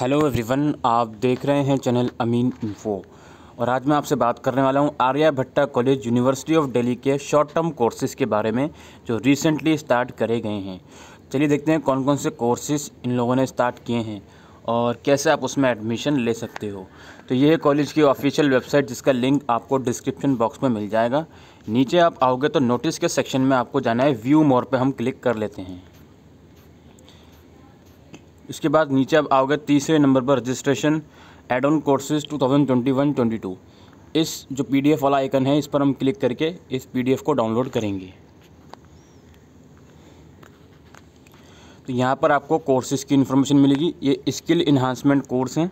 hello everyone आप देख रहे हैं चैनल अमीन इन्फो और आज मैं आपसे बात करने वाला हूं भट्टा कॉलेज यूनिवर्सिटी ऑफ दिल्ली के शॉर्ट टर्म कोर्सेज के बारे में जो रिसेंटली स्टार्ट करे गए हैं चलिए देखते हैं कौन कौन से कोर्सेज इन लोगों ने स्टार्ट किए हैं और कैसे आप उसमें एडमिशन ले सकते हो तो ये है कॉलेज की ऑफिशियल वेबसाइट जिसका लिंक आपको डिस्क्रिप्शन बॉक्स में मिल जाएगा नीचे आप आओगे तो नोटिस के सेक्शन में आपको जाना है व्यू मोर पर हम क्लिक कर लेते हैं इसके बाद नीचे अब आओगे तीसरे नंबर पर registration add on courses two thousand twenty one twenty two इस जो पी डी एफ वाला आइकन है इस पर हम क्लिक करके इस पी डी एफ को डाउनलोड करेंगे तो यहाँ पर आपको कोर्सेज़ की इन्फॉर्मेशन मिलेगी ये स्किल इन्हांसमेंट कोर्स हैं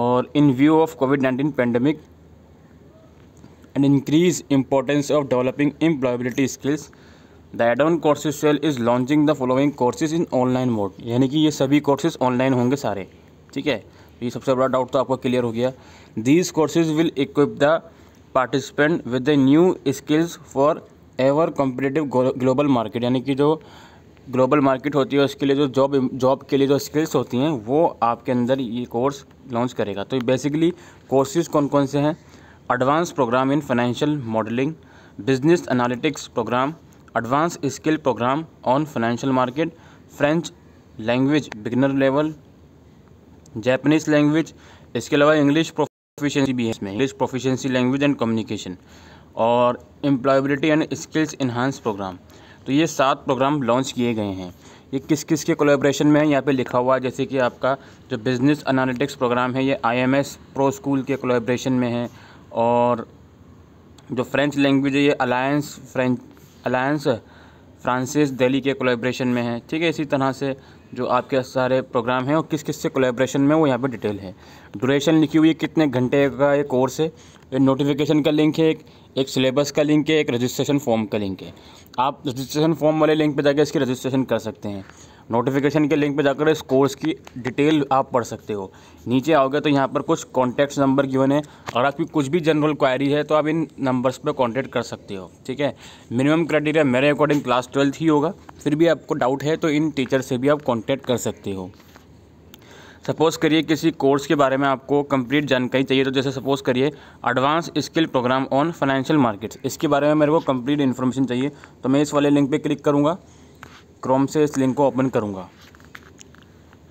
और in view of COVID nineteen pandemic and increase importance of developing employability skills the add on courses cell is launching the following courses in online mode यानी कि ये सभी कोर्सेज ऑनलाइन होंगे सारे ठीक है ये सबसे बड़ा डाउट तो आपका क्लियर हो गया these courses will equip the participant with the new skills for ever competitive global market यानी कि जो ग्लोबल मार्केट होती है उसके लिए जो जॉब जॉब के लिए जो स्किल्स होती हैं वो आपके अंदर ये कोर्स लॉन्च करेगा तो बेसिकली कोर्सेज कौन कौन से हैं advance program in financial modelling business analytics program advance skill program on financial market French language beginner level Japanese language इसके अलावा इंग्लिश प्रोफिशेंसी भी है इसमें English proficiency language and communication और employability and skills enhance program तो ये सात programme launch किए गए हैं ये किस किस के कोलेब्रेशन में है यहाँ पे लिखा हुआ है जैसे कि आपका जो बिज़नेस एनालिटिक्स प्रोग्राम है ये आईएमएस प्रो स्कूल के कोलेब्रेशन में है और जो फ्रेंच लैंग्वेज है ये Alliance French Alliance Francaise Delhi के कोलेब्रेशन में है ठीक है इसी तरह से जो आपके सारे प्रोग्राम हैं और किस किस से कोलेब्रेशन में वो यहाँ पे डिटेल है ड्यूरेशन लिखी हुई है कितने घंटे का ये कोर्स है नोटिफिकेशन का लिंक है एक एक सिलेबस का लिंक है एक रजिस्ट्रेशन फॉर्म का लिंक है आप रजिस्ट्रेशन फॉर्म वाले लिंक पे जाकर इसकी रजिस्ट्रेशन कर सकते हैं नोटिफिकेशन के लिंक पे जाकर इस कोर्स की डिटेल आप पढ़ सकते हो नीचे आओगे तो यहाँ पर कुछ कॉन्टैक्ट नंबर गिवन है और आपकी कुछ भी जनरल क्वायरी है तो आप इन नंबर्स पर कॉन्टैक्ट कर सकते हो ठीक है मिनिमम क्राइटेरिया मेरे अकॉर्डिंग क्लास ट्वेल्थ ही होगा फिर भी आपको डाउट है तो इन टीचर से भी आप कॉन्टैक्ट कर सकते हो सपोज़ करिए किसी कोर्स के बारे में आपको कंप्लीट जानकारी चाहिए तो जैसे सपोज़ करिए advance skill program on financial markets इसके बारे में मेरे को कंप्लीट इन्फॉर्मेशन चाहिए तो मैं इस वाले लिंक पे क्लिक करूँगा क्रोम से इस लिंक को ओपन करूँगा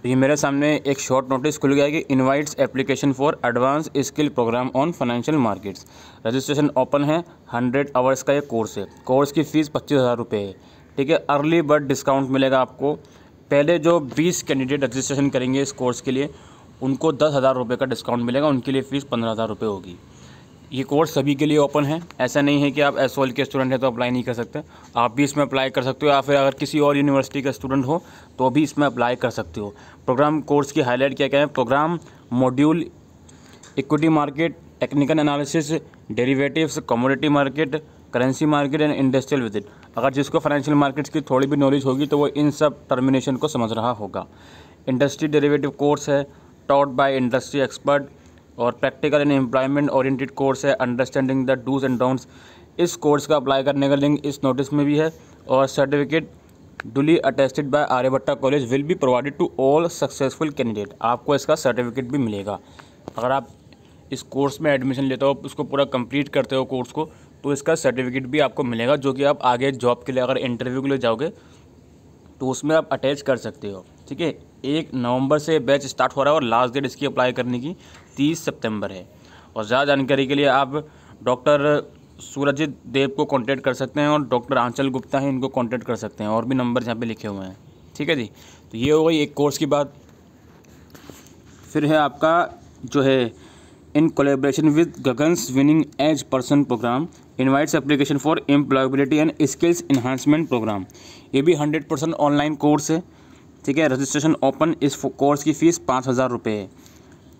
तो ये मेरे सामने एक शॉर्ट नोटिस खुल गया कि invites application for advance skill program on financial markets registration open है हंड्रेड आवर्स का ये कोर्स है कोर्स की फ़ीस पच्चीस हज़ार रुपये है ठीक है अर्ली बर्ड डिस्काउंट मिलेगा आपको पहले जो बीस कैंडिडेट रजिस्ट्रेशन करेंगे इस कोर्स के लिए उनको दस हज़ार रुपये का डिस्काउंट मिलेगा उनके लिए फ़ीस पंद्रह हज़ार रुपये होगी ये कोर्स सभी के लिए ओपन है ऐसा नहीं है कि आप एस के स्टूडेंट हैं तो अप्लाई नहीं कर सकते आप भी इसमें अप्लाई कर सकते हो या फिर अगर किसी और यूनिवर्सिटी का स्टूडेंट हो तो भी इसमें अप्लाई कर सकते हो प्रोग्राम कोर्स की हाईलाइट क्या क्या है program module equity market technical analysis derivatives commodity market currency market and industrial visit अगर जिसको फाइनेंशियल मार्केट्स की थोड़ी भी नॉलेज होगी तो वो इन सब टर्मिनेशन को समझ रहा होगा इंडस्ट्री डेरिवेटिव कोर्स है टॉट बाय इंडस्ट्री एक्सपर्ट और practical and employment oriented course है understanding the dos and don'ts इस कोर्स का अप्लाई करने का लिंक इस नोटिस में भी है और certificate duly attested by Aryabhatta College will be provided to all successful candidate आपको इसका सर्टिफिकेट भी मिलेगा अगर आप इस कोर्स में एडमिशन लेते हो उसको पूरा कंप्लीट करते हो कोर्स को तो इसका सर्टिफिकेट भी आपको मिलेगा जो कि आप आगे जॉब के लिए अगर इंटरव्यू के लिए जाओगे तो उसमें आप अटैच कर सकते हो ठीक है एक नवंबर से बैच स्टार्ट हो रहा है और लास्ट डेट इसकी अप्लाई करने की तीस सितंबर है और ज़्यादा जानकारी के लिए आप डॉक्टर सूरजित देव को कांटेक्ट कर सकते हैं और डॉक्टर आंचल गुप्ता हैं इनको कांटेक्ट कर सकते हैं और भी नंबर यहाँ पे लिखे हुए हैं ठीक है जी तो ये हो गई एक कोर्स की बात फिर है आपका जो है इन कोलेब्रेशन विद गगन्स winning edge person program invites application for employability and skills enhancement program ये भी हंड्रेड परसेंट ऑनलाइन कोर्स है ठीक है रजिस्ट्रेशन ओपन इस कोर्स की फ़ीस पाँच हज़ार रुपये है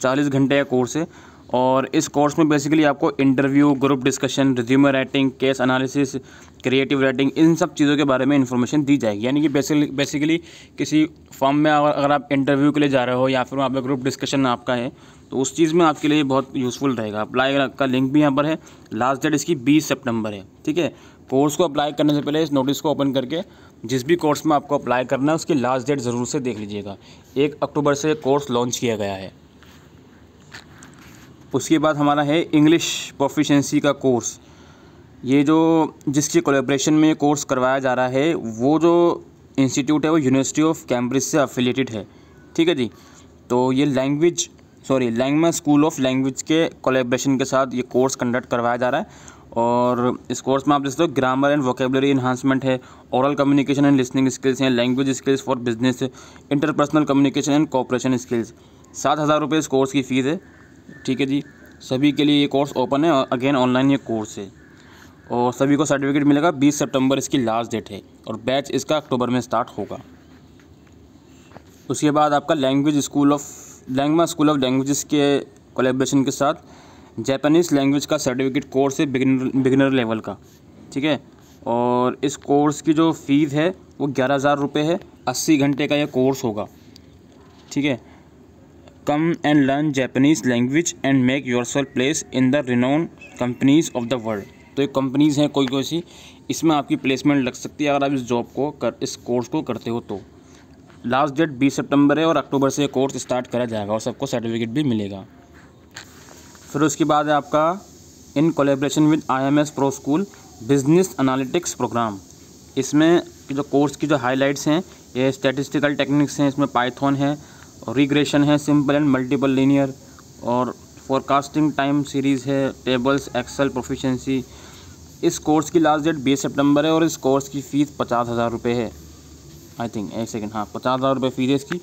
चालीस घंटे का कोर्स है और इस कोर्स में बेसिकली आपको interview group discussion resume writing case analysis creative writing इन सब चीज़ों के बारे में इन्फॉर्मेशन दी जाएगी यानी कि बेसिकली बेसिकली किसी फॉर्म में अगर अगर आप इंटरव्यू के लिए जा रहे हो या फिर वहाँ पर ग्रुप डिस्कशन आपका है तो उस चीज़ में आपके लिए बहुत यूज़फुल रहेगा अप्लाई का लिंक भी यहाँ पर है लास्ट डेट इसकी बीस सेप्टेम्बर है ठीक है कोर्स को अप्लाई करने से पहले इस नोटिस को ओपन करके जिस भी कोर्स में आपको अप्लाई करना है उसकी लास्ट डेट ज़रूर से देख लीजिएगा एक अक्टूबर से कोर्स लॉन्च किया गया है उसके बाद हमारा है इंग्लिश प्रोफिशेंसी का कोर्स ये जो जिसकी कोलेब्रेशन में कोर्स करवाया जा रहा है वो जो इंस्टीट्यूट है वो यूनिवर्सिटी ऑफ कैम्ब्रिज से अफिलेटेड है ठीक है जी तो ये language sorry Langma school of language के कोलेब्रेशन के साथ ये कोर्स कंडक्ट करवाया जा रहा है और इस कोर्स में आप देख सकते हो ग्रामर एंड वोकेबलरी इन्हांसमेंट है aural communication and listening skills हैं language skills for business interpersonal communication and cooperation skills सात हज़ार रुपये इस कोर्स की फ़ीस है ठीक है जी सभी के लिए ये कोर्स ओपन है अगेन ऑनलाइन ये कोर्स है और सभी को सर्टिफिकेट मिलेगा 20 सितंबर इसकी लास्ट डेट है और बैच इसका अक्टूबर में स्टार्ट होगा उसके बाद आपका language school of Langma school of language के कोलेब्रेशन के साथ जैपनीज़ लैंग्वेज का सर्टिफिकेट कोर्स है बिगनर लेवल का ठीक है और इस कोर्स की जो फीस है वो ग्यारह हज़ार रुपये है अस्सी घंटे का यह कोर्स होगा ठीक है and learn Japanese language and make your yourself place in the renowned companies of the world तो ये कंपनीज़ हैं कोई कोई सी इसमें आपकी प्लेसमेंट लग सकती है अगर आप इस जॉब को कर इस कोर्स को करते हो तो लास्ट डेट बीस सितंबर है और अक्टूबर से कोर्स स्टार्ट करा जाएगा और सबको सर्टिफिकेट भी मिलेगा फिर उसके बाद है आपका in collaboration with IMS pro school business analytics program इसमें जो कोर्स की जो हाईलाइट्स हैं ये स्टेटिस्टिकल टेक्निक्स हैं इसमें पाइथन है रिग्रेशन है सिंपल एंड मल्टीपल लीनियर और फॉरकास्टिंग टाइम सीरीज़ है टेबल्स एक्सेल प्रोफिशेंसी इस कोर्स की लास्ट डेट बीस सितंबर है और इस कोर्स की फ़ीस पचास हज़ार रुपये है आई थिंक एक सेकेंड हाँ पचास हज़ार रुपये फ़ीस है इसकी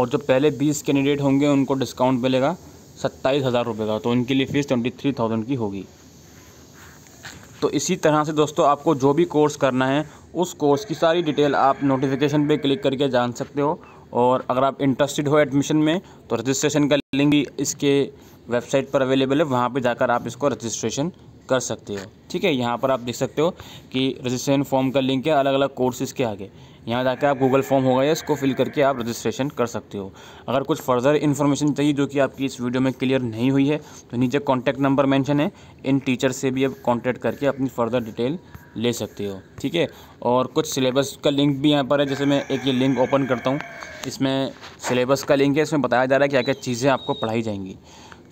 और जो पहले बीस कैंडिडेट होंगे उनको डिस्काउंट मिलेगा सत्ताईस हज़ार रुपये का तो उनके लिए फ़ीस ट्वेंटी थ्री थाउजेंड की होगी तो इसी तरह से दोस्तों आपको जो भी कोर्स करना है उस कोर्स की सारी डिटेल आप नोटिफिकेशन पे क्लिक करके जान सकते हो और अगर आप इंटरेस्टेड हो एडमिशन में तो रजिस्ट्रेशन का लिंक भी इसके वेबसाइट पर अवेलेबल है वहाँ पर जाकर आप इसको रजिस्ट्रेशन कर सकते हो ठीक है यहाँ पर आप देख सकते हो कि रजिस्ट्रेशन फॉर्म का लिंक है अलग अलग कोर्सेज़ के आगे यहाँ जाकर आप गूगल फॉर्म होगा या इसको फिल करके आप रजिस्ट्रेशन कर सकते हो अगर कुछ फर्दर इन्फॉर्मेशन चाहिए जो कि आपकी इस वीडियो में क्लियर नहीं हुई है तो नीचे कॉन्टैक्ट नंबर मैंशन है इन टीचर से भी आप कॉन्टैक्ट करके अपनी फर्दर डिटेल ले सकते हो ठीक है और कुछ सिलेबस का लिंक भी यहाँ पर है जैसे मैं एक ये लिंक ओपन करता हूँ इसमें सिलेबस का लिंक है इसमें बताया जा रहा है क्या क्या चीज़ें आपको पढ़ाई जाएंगी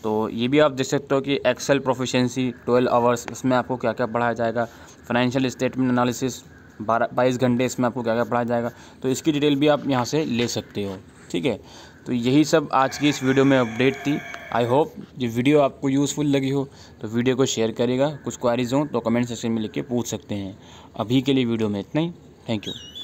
तो ये भी आप देख सकते हो कि एक्सेल प्रोफिशेंसी ट्वेल्व आवर्स इसमें आपको क्या क्या पढ़ाया जाएगा फाइनेंशियल स्टेटमेंट अनालिसिस बारह बाईस घंटे इसमें आपको क्या क्या पढ़ाया जाएगा तो इसकी डिटेल भी आप यहाँ से ले सकते हो ठीक है तो यही सब आज की इस वीडियो में अपडेट थी आई होप ये वीडियो आपको यूज़फुल लगी हो तो वीडियो को शेयर करेगा कुछ क्वारीज हों तो कमेंट सेक्शन में लिख के पूछ सकते हैं अभी के लिए वीडियो में इतना ही थैंक यू